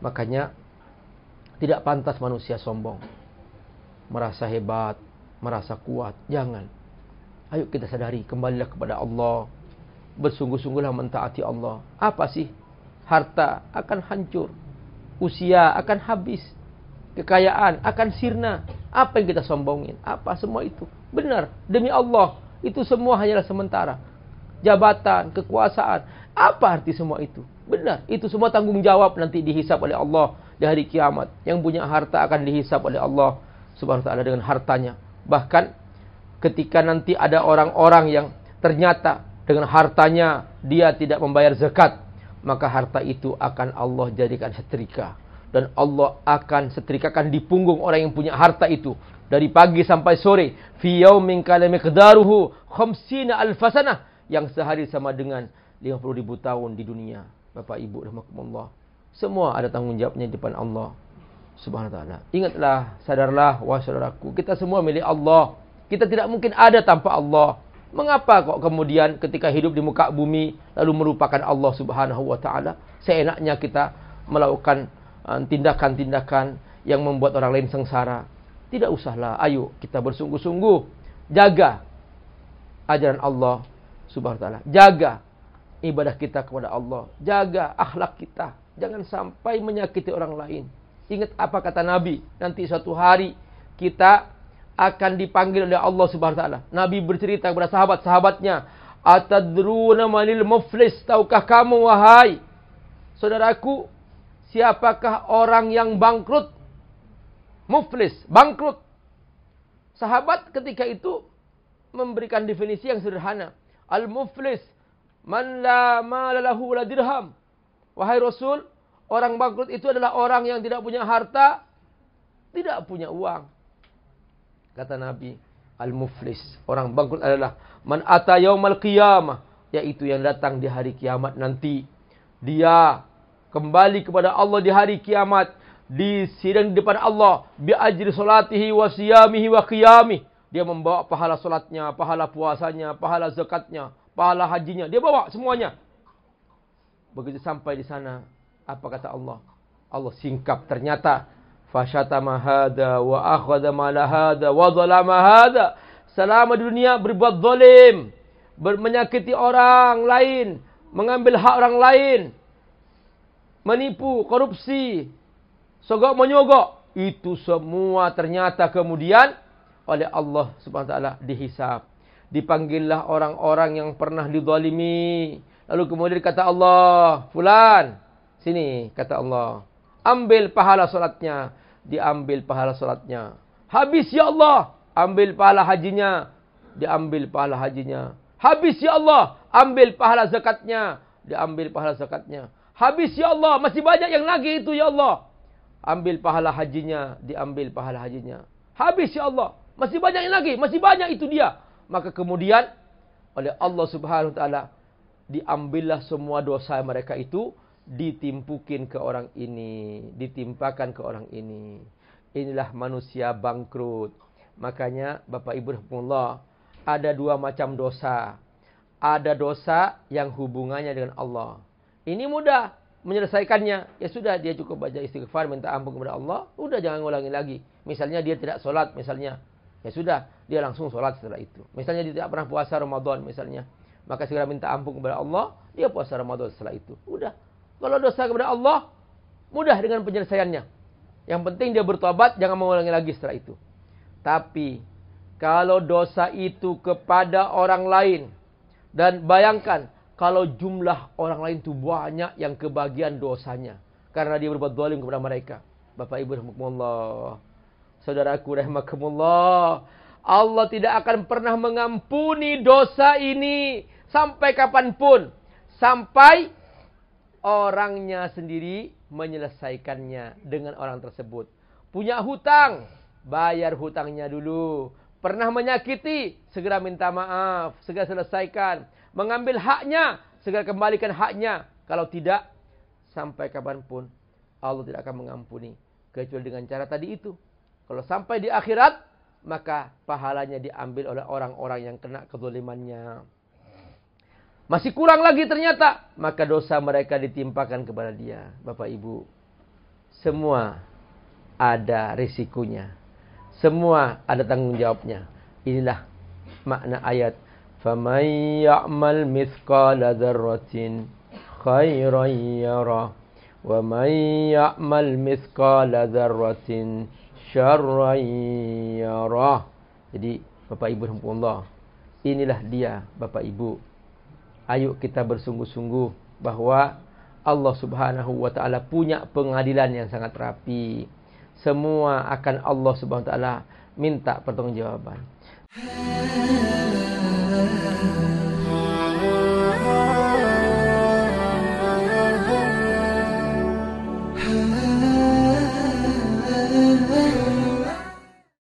Makanya tidak pantas manusia sombong. Merasa hebat, merasa kuat. Jangan. Ayo kita sadari, kembalilah kepada Allah. Bersungguh-sungguhlah mentaati Allah. Apa sih? Harta akan hancur. Usia akan habis. Kekayaan akan sirna. Apa yang kita sombongin? Apa semua itu? Benar. Demi Allah, itu semua hanyalah sementara. Jabatan, kekuasaan. Apa arti semua itu? Benar. Itu semua tanggungjawab nanti dihisap oleh Allah di hari kiamat. Yang punya harta akan dihisap oleh Allah subhanahu wa ta'ala dengan hartanya. Bahkan ketika nanti ada orang-orang yang ternyata dengan hartanya dia tidak membayar zakat. Maka harta itu akan Allah jadikan setrika. Dan Allah akan setrikakan di punggung orang yang punya harta itu. Dari pagi sampai sore. Fi yawmin kalamikdaruhu khamsina alfasanah. Yang sehari sama dengan 50 ribu tahun di dunia bapa ibu rahmatullah semua ada tanggungjawabnya di depan Allah Subhanahu taala. Ingatlah, sadarlah wahai saudaraku, kita semua milik Allah. Kita tidak mungkin ada tanpa Allah. Mengapa kok kemudian ketika hidup di muka bumi lalu merupakan Allah Subhanahu wa taala, seenaknya kita melakukan uh, tindakan-tindakan yang membuat orang lain sengsara? Tidak usahlah. Ayo kita bersungguh-sungguh jaga ajaran Allah Subhanahu wa taala. Jaga ibadah kita kepada Allah. Jaga akhlak kita. Jangan sampai menyakiti orang lain. Ingat apa kata Nabi. Nanti suatu hari kita akan dipanggil oleh Allah Subhanahu Wataala. Nabi bercerita kepada sahabat-sahabatnya. Atadruna manil muflis. Tahukah kamu wahai? Saudaraku, siapakah orang yang bangkrut? Muflis, bangkrut. Sahabat ketika itu memberikan definisi yang sederhana. Al-muflis, Man la malalahu la dirham. Wahai Rasul, orang bangkrut itu adalah orang yang tidak punya harta, tidak punya uang. Kata Nabi, al-muflis. Orang bangkrut adalah man ata yaumal qiyamah, yaitu yang datang di hari kiamat nanti. Dia kembali kepada Allah di hari kiamat di sidang di depan Allah bi ajri salatihi wa siyamihi wa qiyamihi. Dia membawa pahala solatnya, pahala puasanya, pahala zakatnya pahala hajinya. Dia bawa semuanya. Begitu sampai di sana, apa kata Allah? Allah singkap ternyata. Fasyata mahada wa akhada malahada wa zalama hada. Selama dunia berbuat zalim. menyakiti orang lain. Mengambil hak orang lain. Menipu, korupsi. Sogok menyogok. Itu semua ternyata kemudian oleh Allah subhanahu wa ta'ala dihisap dipanggillah orang-orang yang pernah dizalimi. Lalu kemudian kata Allah, Fulan, sini kata Allah. Ambil pahala solatnya. Diambil pahala solatnya. Habis ya Allah, ambil pahala hajinya. Diambil pahala hajinya. Habis ya Allah, ambil pahala zakatnya. Diambil pahala zakatnya. Habis ya Allah, masih banyak yang lagi itu ya Allah. Ambil pahala hajinya, diambil pahala hajinya. Habis ya Allah, masih banyak yang lagi, masih banyak itu dia maka kemudian oleh Allah Subhanahu taala diambillah semua dosa mereka itu ditimpukin ke orang ini, ditimpakan ke orang ini. Inilah manusia bangkrut. Makanya Bapak Ibu rahimakumullah, ada dua macam dosa. Ada dosa yang hubungannya dengan Allah. Ini mudah menyelesaikannya. Ya sudah dia cukup baca istighfar minta ampun kepada Allah, Sudah jangan ulangi lagi. Misalnya dia tidak salat misalnya, Ya sudah, dia langsung sholat setelah itu. Misalnya dia tidak pernah puasa Ramadan misalnya. Maka segera minta ampun kepada Allah, dia puasa Ramadan setelah itu. Udah. Kalau dosa kepada Allah, mudah dengan penyelesaiannya. Yang penting dia bertobat, jangan mengulangi lagi setelah itu. Tapi, kalau dosa itu kepada orang lain, dan bayangkan, kalau jumlah orang lain itu banyak yang kebagian dosanya. Karena dia berbuat dolim kepada mereka. Bapak Ibu, Alhamdulillah. Saudara aku rahmakumullah. Allah tidak akan pernah mengampuni dosa ini. Sampai kapanpun. Sampai orangnya sendiri menyelesaikannya dengan orang tersebut. Punya hutang. Bayar hutangnya dulu. Pernah menyakiti. Segera minta maaf. Segera selesaikan. Mengambil haknya. Segera kembalikan haknya. Kalau tidak. Sampai kapanpun. Allah tidak akan mengampuni. Kecuali dengan cara tadi itu. Kalau sampai di akhirat, maka pahalanya diambil oleh orang-orang yang kena kezolimannya. Masih kurang lagi ternyata, maka dosa mereka ditimpakan kepada dia. Bapak Ibu, semua ada risikonya. Semua ada tanggung jawabnya. Inilah makna ayat. فَمَنْ يَعْمَلْ مِثْقَالَ ذَرَّةٍ خَيْرًا يَرَهُ ومن يعمل مثقال ذرة شرا يره Jadi bapa ibu dan Allah inilah dia bapa ibu ayo kita bersungguh-sungguh bahawa Allah Subhanahu wa taala punya pengadilan yang sangat rapi semua akan Allah Subhanahu wa taala minta pertanggungjawaban.